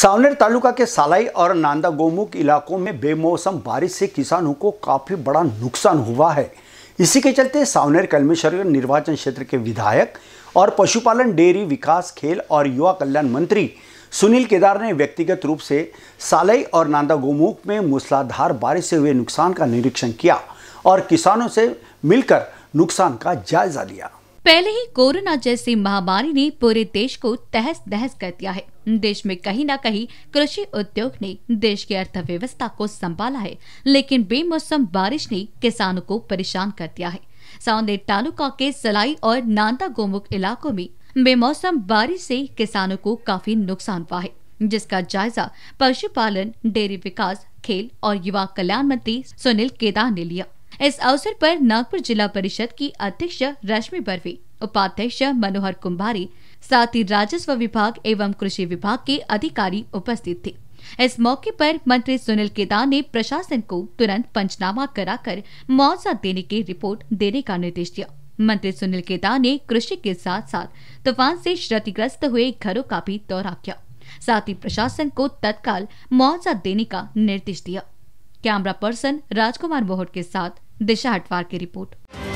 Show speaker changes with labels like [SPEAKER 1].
[SPEAKER 1] सावनेर तालुका के सालाई और नांदा गोमुख इलाकों में बेमौसम बारिश से किसानों को काफ़ी बड़ा नुकसान हुआ है इसी के चलते सावनेर कलमेश्वर निर्वाचन क्षेत्र के विधायक और पशुपालन डेयरी विकास खेल और युवा कल्याण मंत्री सुनील केदार ने व्यक्तिगत रूप से सालई और नांदा गोमुख में मूसलाधार बारिश से हुए नुकसान का निरीक्षण किया और किसानों से मिलकर नुकसान का जायजा लिया
[SPEAKER 2] पहले ही कोरोना जैसी महामारी ने पूरे देश को तहस दहस कर दिया है देश में कहीं ना कहीं कृषि उद्योग ने देश की अर्थव्यवस्था को संभाला है लेकिन बेमौसम बारिश ने किसानों को परेशान कर दिया है सावनेर तालुका के सलाई और नांदा गोमुख इलाकों में बेमौसम बारिश से किसानों को काफी नुकसान हुआ है जिसका जायजा पशुपालन डेयरी विकास खेल और युवा कल्याण मंत्री सुनील केदार ने लिया इस अवसर पर नागपुर जिला परिषद की अध्यक्ष रश्मि बर्वे उपाध्यक्ष मनोहर कुंभारी साथ ही राजस्व विभाग एवं कृषि विभाग के अधिकारी उपस्थित थे इस मौके पर मंत्री सुनील केदार ने प्रशासन को तुरंत पंचनामा कराकर मुआवजा देने की रिपोर्ट देने का निर्देश दिया मंत्री सुनील केदार ने कृषि के साथ साथ तूफान से क्षतिग्रस्त हुए घरों का भी दौरा किया साथ ही प्रशासन को तत्काल मुआवजा देने का निर्देश दिया कैमरा पर्सन राजकुमार मोहट के साथ दिशा हटवार की रिपोर्ट